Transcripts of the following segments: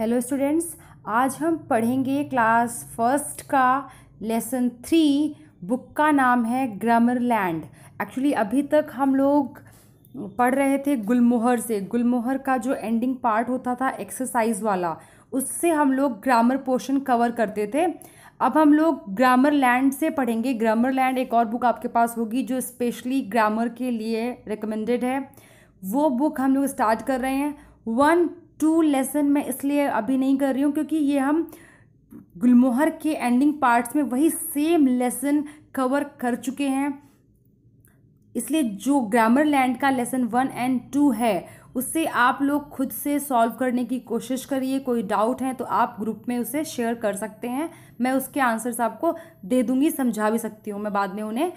Hello students आज हम पढ़ेंगे क्लास फर्स्ट का लेसन थ्री बुक का नाम है ग्रामर लैंड एक्चुअली अभी तक हम लोग पढ़ रहे थे गुलमोहर से गुलमोहर का जो एंडिंग पार्ट होता था एक्सरसाइज वाला उससे हम लोग ग्रामर पोर्शन कवर करते थे अब हम लोग ग्रामर लैंड से पढ़ेंगे ग्रामर लैंड एक और बुक आपके पास होगी जो स्पेशली ग्रामर के लिए रिकमेंडेड है वो बुक हम लोग स्टार्ट कर रहे हैं वन टू लेसन मैं इसलिए अभी नहीं कर रही हूँ क्योंकि ये हम गुलमोहर के एंडिंग पार्ट्स में वही सेम लेसन कवर कर चुके हैं इसलिए जो ग्रामर लैंड का लेसन वन एंड टू है उससे आप लोग खुद से सॉल्व करने की कोशिश करिए कोई डाउट है तो आप ग्रुप में उसे शेयर कर सकते हैं मैं उसके आंसर्स आपको दे दूंगी समझा भी सकती हूँ मैं बाद में उन्हें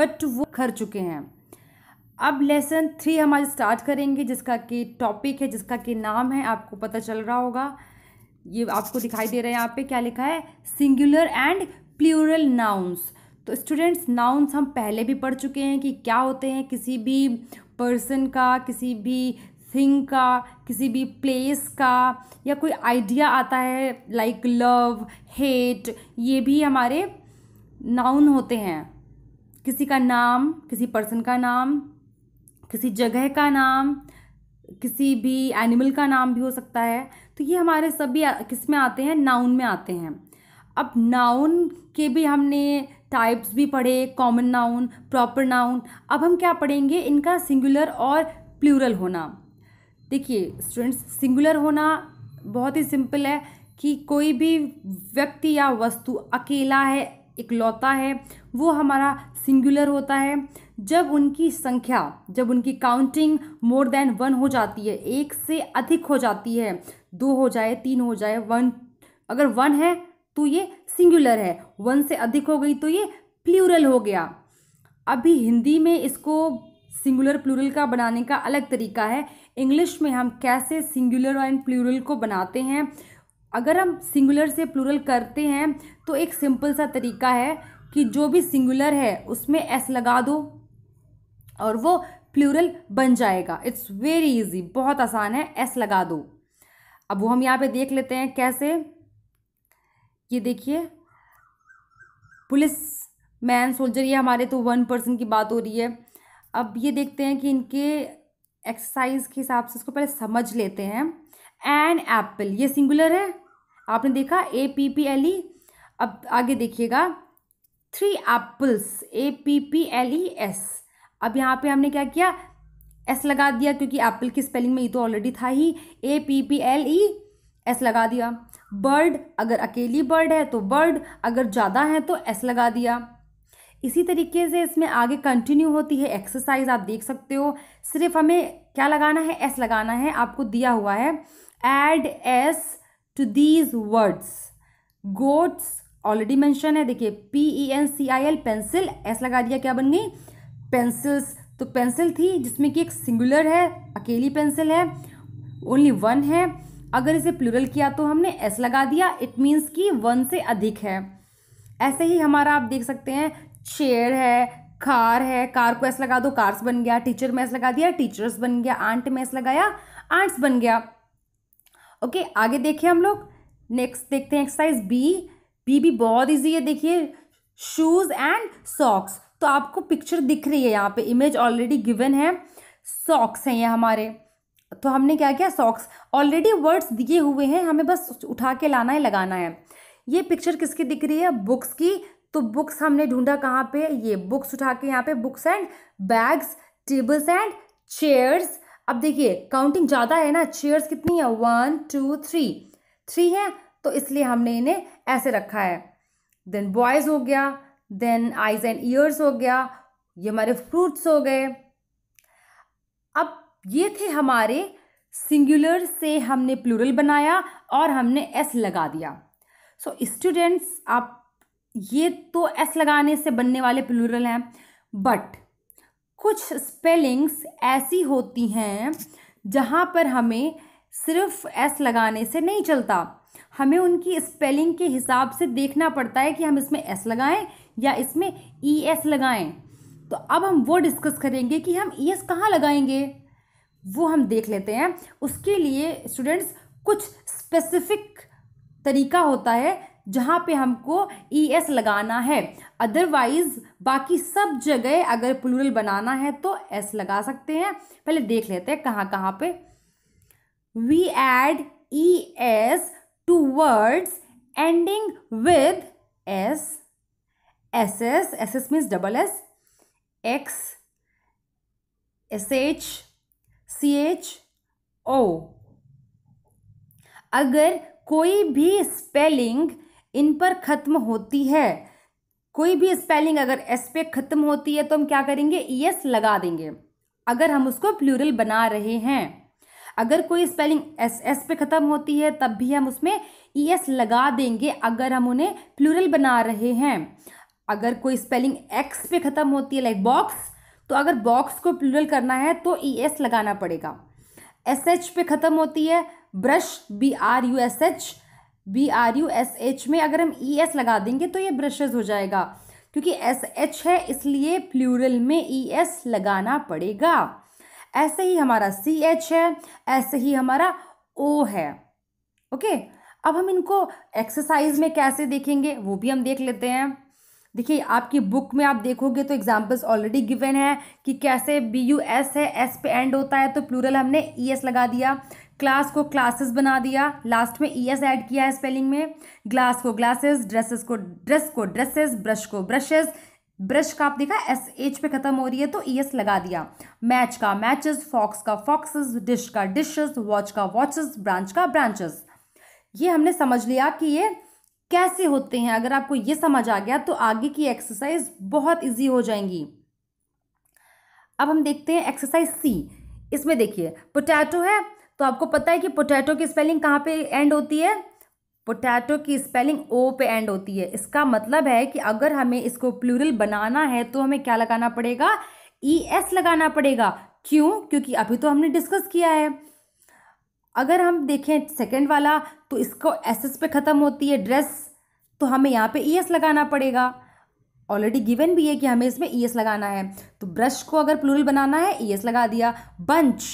बट वो कर चुके हैं अब लेसन थ्री हमारे स्टार्ट करेंगे जिसका कि टॉपिक है जिसका कि नाम है आपको पता चल रहा होगा ये आपको दिखाई दे रहा है यहाँ पे क्या लिखा है सिंगुलर एंड प्लूरल नाउन्स तो स्टूडेंट्स नाउंस हम पहले भी पढ़ चुके हैं कि क्या होते हैं किसी भी पर्सन का किसी भी थिंग का किसी भी प्लेस का या कोई आइडिया आता है लाइक लव हेट ये भी हमारे नाउन होते हैं किसी का नाम किसी पर्सन का नाम किसी जगह का नाम किसी भी एनिमल का नाम भी हो सकता है तो ये हमारे सभी किस में आते हैं नाउन में आते हैं अब नाउन के भी हमने टाइप्स भी पढ़े कॉमन नाउन प्रॉपर नाउन अब हम क्या पढ़ेंगे इनका सिंगुलर और प्लूरल होना देखिए स्टूडेंट्स सिंगुलर होना बहुत ही सिंपल है कि कोई भी व्यक्ति या वस्तु अकेला है इकलौता है वो हमारा सिंगुलर होता है जब उनकी संख्या जब उनकी काउंटिंग मोर देन वन हो जाती है एक से अधिक हो जाती है दो हो जाए तीन हो जाए वन अगर वन है तो ये सिंगुलर है वन से अधिक हो गई तो ये प्लूरल हो गया अभी हिंदी में इसको सिंगुलर प्लूरल का बनाने का अलग तरीका है इंग्लिश में हम कैसे सिंगुलर एंड प्लूरल को बनाते हैं अगर हम सिंगुलर से प्लूरल करते हैं तो एक सिंपल सा तरीका है कि जो भी सिंगुलर है उसमें एस लगा दो और वो प्लूरल बन जाएगा इट्स वेरी इजी बहुत आसान है एस लगा दो अब वो हम यहाँ पे देख लेते हैं कैसे ये देखिए पुलिस मैन सोल्जर ये हमारे तो वन पर्सन की बात हो रही है अब ये देखते हैं कि इनके एक्सरसाइज के हिसाब से इसको पहले समझ लेते हैं एन एप्पल ये सिंगुलर है आपने देखा A P P L E अब आगे देखिएगा three apples A P P L E S अब यहाँ पे हमने क्या किया एस लगा दिया क्योंकि एप्पल की स्पेलिंग में ये तो ऑलरेडी था ही A P P L E S लगा दिया बर्ड अगर अकेली बर्ड है तो बर्ड अगर ज़्यादा है तो एस लगा दिया इसी तरीके से इसमें आगे कंटिन्यू होती है एक्सरसाइज आप देख सकते हो सिर्फ हमें क्या लगाना है एस लगाना है आपको दिया हुआ है add S to these words goats already mention है देखिए P E N C I L pencil S लगा दिया क्या बन गई पेंसिल्स तो पेंसिल थी जिसमें कि एक सिंगुलर है अकेली पेंसिल है ओनली वन है अगर इसे प्लूरल किया तो हमने एस लगा दिया इट मीन्स कि वन से अधिक है ऐसे ही हमारा आप देख सकते हैं चेयर है कार है कार को एस लगा दो कार्स बन गया टीचर में एस लगा दिया टीचर्स बन गया आंट में एस लगाया आंट्स बन गया ओके आगे देखें हम लोग नेक्स्ट देखते हैं एक्सरसाइज बी बी भी बहुत ईजी है देखिए शूज़ एंड सॉक्स तो आपको पिक्चर दिख रही है यहाँ पे इमेज ऑलरेडी गिवन है सॉक्स हैं ये हमारे तो हमने क्या किया सॉक्स ऑलरेडी वर्ड्स दिए हुए हैं हमें बस उठा के लाना है लगाना है ये पिक्चर किसकी दिख रही है बुक्स की तो बुक्स हमने ढूंढा कहाँ पे ये बुक्स उठा के यहाँ पे books and bags tables and chairs अब देखिए काउंटिंग ज़्यादा है ना चेयर्स कितनी है वन टू थ्री थ्री है तो इसलिए हमने इन्हें ऐसे रखा है देन बॉयज़ हो गया देन आइज एंड ईयर्स हो गया ये हमारे फ्रूट्स हो गए अब ये थे हमारे सिंगुलर से हमने प्लूरल बनाया और हमने एस लगा दिया सो so, स्टूडेंट्स आप ये तो एस लगाने से बनने वाले प्लूरल हैं बट कुछ स्पेलिंग्स ऐसी होती हैं जहाँ पर हमें सिर्फ एस लगाने से नहीं चलता हमें उनकी स्पेलिंग के हिसाब से देखना पड़ता है कि हम इसमें एस लगाएं या इसमें ई e एस लगाएं तो अब हम वो डिस्कस करेंगे कि हम ई e एस कहाँ लगाएंगे वो हम देख लेते हैं उसके लिए स्टूडेंट्स कुछ स्पेसिफिक तरीका होता है जहाँ पे हमको ई e एस लगाना है अदरवाइज़ बाकी सब जगह अगर प्लूरल बनाना है तो एस लगा सकते हैं पहले देख लेते हैं कहाँ कहाँ पे we add E S to words ending with S S S S S means double S X S H C H O अगर कोई भी स्पेलिंग इन पर ख़त्म होती है कोई भी स्पेलिंग अगर एस पे ख़त्म होती है तो हम क्या करेंगे ई e एस लगा देंगे अगर हम उसको प्लूरल बना रहे हैं अगर कोई स्पेलिंग एस एस पे ख़त्म होती है तब भी हम उसमें ई e एस लगा देंगे अगर हम उन्हें प्लूरल बना रहे हैं अगर कोई स्पेलिंग एक्स पे ख़त्म होती है लाइक बॉक्स तो अगर बॉक्स को प्लूरल करना है तो ई e एस लगाना पड़ेगा एस एच पे ख़त्म होती है brush B R U S H B R U S H में अगर हम ई e एस लगा देंगे तो ये ब्रशेज हो जाएगा क्योंकि एस एच है इसलिए प्लूरल में ई एस लगाना पड़ेगा ऐसे ही हमारा सी एच है ऐसे ही हमारा ओ है ओके अब हम इनको एक्सरसाइज में कैसे देखेंगे वो भी हम देख लेते हैं देखिए आपकी बुक में आप देखोगे तो एग्जाम्पल्स ऑलरेडी गिवन है कि कैसे बी यू एस है एस पे एंड होता है तो प्लूरल हमने ई e एस लगा दिया क्लास को क्लासेस बना दिया लास्ट में ई एस ऐड किया है स्पेलिंग में ग्लास को ग्लासेस ड्रेसेस को ड्रेस को ड्रेसेस ब्रश को ब्रशेस ब्रश का आप देखा एस एच पे खत्म हो रही है तो ई e एस लगा दिया मैच का मैचेस फॉक्स का फॉक्सेस डिश का डिशेस वॉच का वॉचेस ब्रांच का ब्रांचेस ये हमने समझ लिया कि ये कैसे होते हैं अगर आपको ये समझ आ गया तो आगे की एक्सरसाइज बहुत इजी हो जाएंगी अब हम देखते हैं एक्सरसाइज सी इसमें देखिए पोटैटो है तो आपको पता है कि पोटैटो की स्पेलिंग कहाँ पे एंड होती है पोटैटो की स्पेलिंग ओ पे एंड होती है इसका मतलब है कि अगर हमें इसको प्लूरल बनाना है तो हमें क्या लगाना पड़ेगा ई e एस लगाना पड़ेगा क्यों क्योंकि अभी तो हमने डिस्कस किया है अगर हम देखें सेकेंड वाला तो इसको एस एस पे ख़त्म होती है ड्रेस तो हमें यहाँ पे ई e एस लगाना पड़ेगा ऑलरेडी गिवन भी है कि हमें इसमें ई e एस लगाना है तो ब्रश को अगर प्लूरल बनाना है ई एस लगा दिया बंच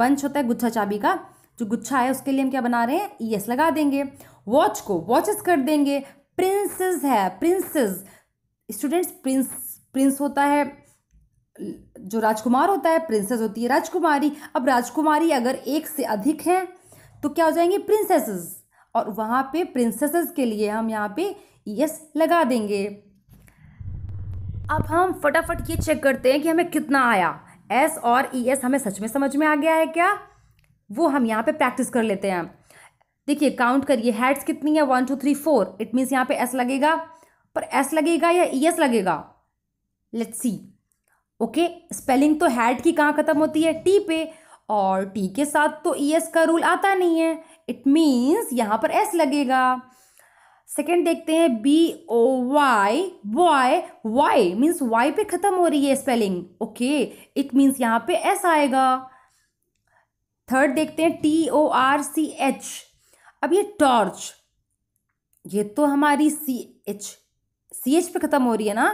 बंच होता है गुच्छा चाबी का जो गुच्छा है उसके लिए हम क्या बना रहे हैं ई एस लगा देंगे वॉच को वॉचेस कर देंगे प्रिंसेस है प्रिंसेस स्टूडेंट्स प्रिंस प्रिंस होता है जो राजकुमार होता है प्रिंसेस होती है राजकुमारी अब राजकुमारी अगर एक से अधिक हैं तो क्या हो जाएंगे प्रिंसेसेस और वहाँ पे प्रिंसेसेस के लिए हम यहाँ पे यस लगा देंगे अब हम फटाफट ये चेक करते हैं कि हमें कितना आया एस और ई e एस हमें सच में समझ में आ गया है क्या वो हम यहाँ पे प्रैक्टिस कर लेते हैं देखिए काउंट करिए हेड्स कितनी है one two three four it means यहाँ पे एस लगेगा पर एस लगेगा या ई e एस लगेगा लेट्स सी ओके स्पेलिंग तो हैड की कहाँ ख़त्म होती है टी पे और टी के साथ तो ई e एस का रूल आता नहीं है इट मीन्स यहाँ पर एस लगेगा सेकेंड देखते हैं B O Y boy Y means Y पे ख़त्म हो रही है स्पेलिंग ओके इट मीन्स यहाँ पे एस आएगा थर्ड देखते हैं T O R C H अब ये टॉर्च ये तो हमारी सी एच सी एच पे ख़त्म हो रही है ना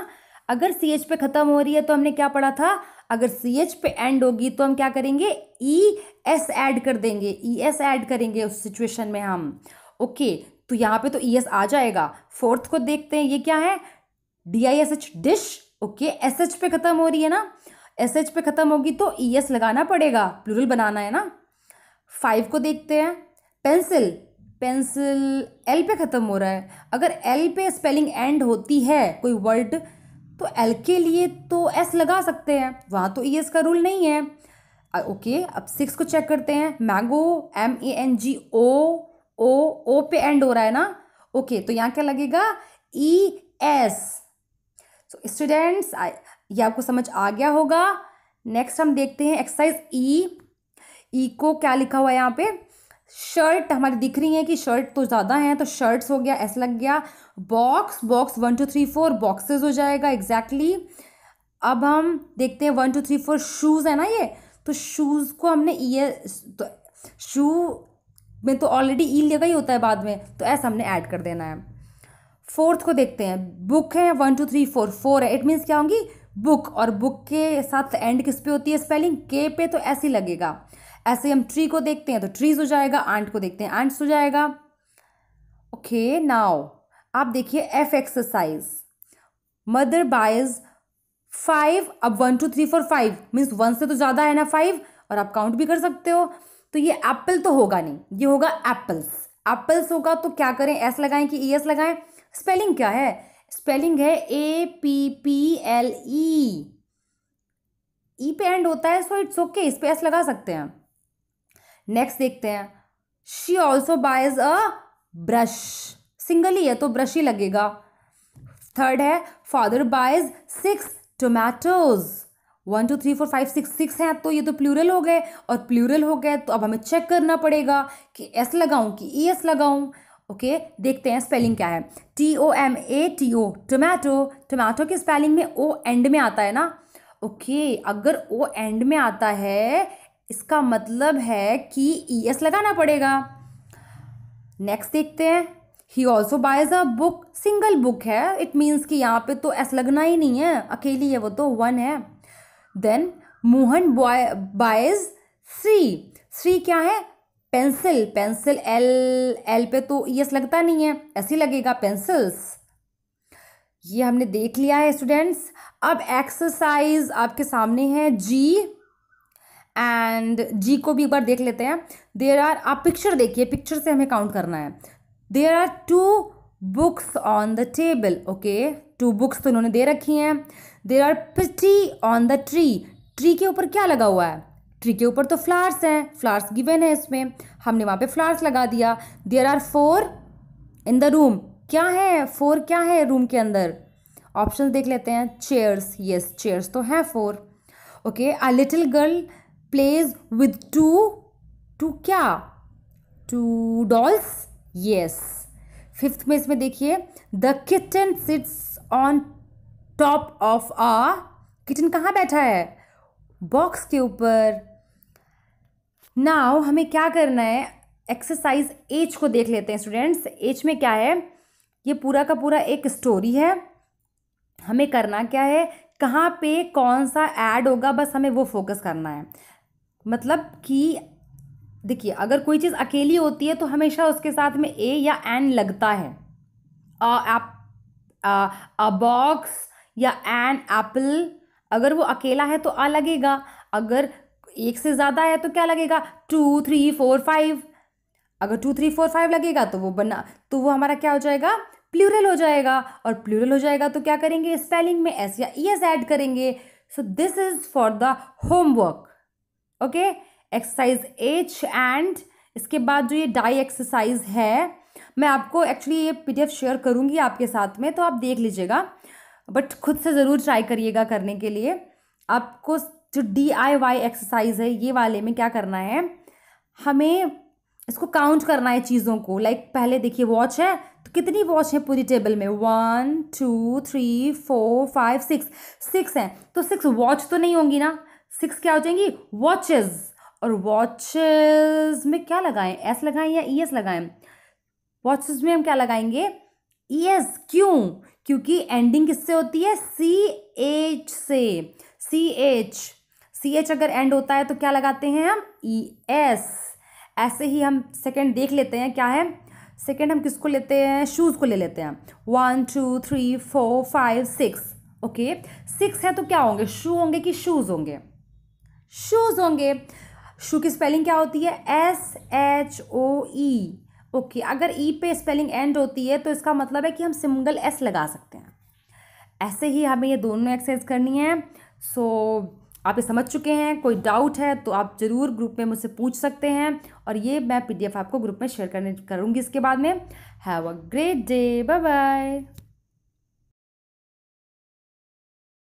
अगर सी एच पे ख़त्म हो रही है तो हमने क्या पढ़ा था अगर सी एच पे एंड होगी तो हम क्या करेंगे ई एस एड कर देंगे ई एस एड करेंगे उस सिचुएशन में हम ओके तो यहाँ पे तो ई e एस आ जाएगा फोर्थ को देखते हैं ये क्या है D I S H dish okay S H पे ख़त्म हो रही है ना एस एच पे ख़त्म होगी तो ई e एस लगाना पड़ेगा प्लूरल बनाना है ना फाइव को देखते हैं पेंसिल पेंसिल एल पे ख़त्म हो रहा है अगर एल पे स्पेलिंग एंड होती है कोई वर्ड तो एल के लिए तो एस लगा सकते हैं वहाँ तो ई e एस का रूल नहीं है ओके अब सिक्स को चेक करते हैं मैगो एम ए एन जी ओ ओ ओ पे एंड हो रहा है ना ओके तो यहाँ क्या लगेगा ई एस सो स्टूडेंट्स ये आपको समझ आ गया होगा नेक्स्ट हम देखते हैं एक्सरसाइज ई ई को क्या लिखा हुआ है यहाँ पे शर्ट हमारी दिख रही है कि शर्ट तो ज़्यादा हैं तो शर्ट्स हो गया ऐसा लग गया box box one two three four boxes हो जाएगा एग्जैक्टली exactly. अब हम देखते हैं one two three four shoes है ना ये तो शूज़ को हमने ई तो शू में तो ऑलरेडी ई e लगा ही होता है बाद में तो ऐसा हमने ऐड कर देना है फोर्थ को देखते हैं बुक है one two three four four है इट मीन्स क्या होंगी बुक और बुक के साथ एंड किस पे होती है स्पेलिंग के पे तो ऐसे लगेगा ऐसे हम ट्री को देखते हैं तो ट्रीज हो जाएगा आंट को देखते हैं आंट्स हो जाएगा ओके नाउ आप देखिए F exercise mother buys five अब one two three four five means one से तो ज़्यादा है ना फाइव और आप काउंट भी कर सकते हो तो ये एप्पल तो होगा नहीं ये होगा एप्पल्स एप्पल्स होगा तो क्या करें एस लगाएं कि ई e एस लगाएं स्पेलिंग क्या है स्पेलिंग है A P P L E E पे एंड होता है सो इट्स ओके इस पे एस लगा सकते हैं नेक्स्ट देखते हैं she also buys a brush single ही है तो ब्रश ही लगेगा थर्ड है father buys six tomatoes one two three four five six six हैं तो ये तो प्लूरल हो गए और प्लूरल हो गए तो अब हमें चेक करना पड़ेगा कि एस लगाऊं कि ई e एस लगाऊं ओके देखते हैं स्पेलिंग क्या है T O M A T O tomato tomato की स्पेलिंग में ओ एंड में आता है ना ओके okay, अगर ओ एंड में आता है इसका मतलब है कि ई e एस लगाना पड़ेगा नेक्स्ट देखते हैं he also buys a book single book है इट मीन्स कि यहाँ पे तो एस लगना ही नहीं है अकेली है वो तो वन है then Mohan boy buys see see क्या है पेंसिल पेंसिल एल एल पे तो ई e एस लगता नहीं है ऐसे लगेगा पेंसिल्स ये हमने देख लिया है स्टूडेंट्स अब एक्सरसाइज आपके सामने है जी एंड जी को भी एक बार देख लेते हैं देर आर आप पिक्चर देखिए पिक्चर से हमें काउंट करना है there are two books on the table okay two books तो उन्होंने दे रखी हैं there are pity on the tree tree के ऊपर क्या लगा हुआ है ट्री के ऊपर तो फ्लावर्स हैं फ्लावर्स गिवन है इसमें हमने वहाँ पे फ्लावर्स लगा दिया there are four in the room क्या है फोर क्या है रूम के अंदर ऑप्शन देख लेते हैं चेयर्स यस चेयर्स तो हैं four okay a little girl plays with two two क्या टू डॉल्स यस फिफ्थ में इसमें देखिए the kitchen sits on top of a kitchen कहाँ बैठा है बॉक्स के ऊपर नाव हमें क्या करना है एक्सरसाइज एच को देख लेते हैं स्टूडेंट्स एच में क्या है ये पूरा का पूरा एक स्टोरी है हमें करना क्या है कहाँ पे कौन सा ऐड होगा बस हमें वो फोकस करना है मतलब कि देखिए अगर कोई चीज़ अकेली होती है तो हमेशा उसके साथ में ए या एन लगता है आप अ बॉक्स या एन एप्पल अगर वो अकेला है तो आ लगेगा अगर एक से ज़्यादा है तो क्या लगेगा टू थ्री फोर फाइव अगर टू थ्री फोर फाइव लगेगा तो वो बना तो वो हमारा क्या हो जाएगा प्लूरल हो जाएगा और प्लूरल हो जाएगा तो क्या करेंगे स्पेलिंग में एस या ई एस ऐड करेंगे so this is for the homework okay exercise H and इसके बाद जो ये डाई एक्सरसाइज है मैं आपको एक्चुअली ये पीडीएफ शेयर करूँगी आपके साथ में तो आप देख लीजिएगा बट खुद से ज़रूर ट्राई करिएगा करने के लिए आपको जो डी आई वाई एक्सरसाइज है ये वाले में क्या करना है हमें इसको काउंट करना है चीज़ों को लाइक like पहले देखिए वॉच है तो कितनी वॉच है पूरी टेबल में one two three four five six six हैं तो सिक्स वॉच तो नहीं होंगी ना सिक्स क्या हो जाएंगी वॉचेज और वॉचेज में क्या लगाएं एस लगाएं या ई e एस लगाएं वॉचेज में हम क्या लगाएंगे ई e एस क्यों क्योंकि एंडिंग किससे होती है सी एच से सी एच सी एच अगर एंड होता है तो क्या लगाते हैं हम ई e एस ऐसे ही हम सेकेंड देख लेते हैं क्या है सेकेंड हम किसको लेते हैं शूज़ को ले लेते हैं one two three four five six okay six है तो क्या होंगे शू होंगे कि शूज़ होंगे शूज़ होंगे शू की स्पेलिंग क्या होती है S H O E okay अगर ई e पे स्पेलिंग एंड होती है तो इसका मतलब है कि हम सिंगल एस लगा सकते हैं ऐसे ही हमें ये दोनों एक्सरसाइज करनी है सो so, आप ये समझ चुके हैं कोई डाउट है तो आप ज़रूर ग्रुप में मुझसे पूछ सकते हैं और ये मैं पीडीएफ आपको ग्रुप में शेयर करने करूँगी इसके बाद में have a great day bye bye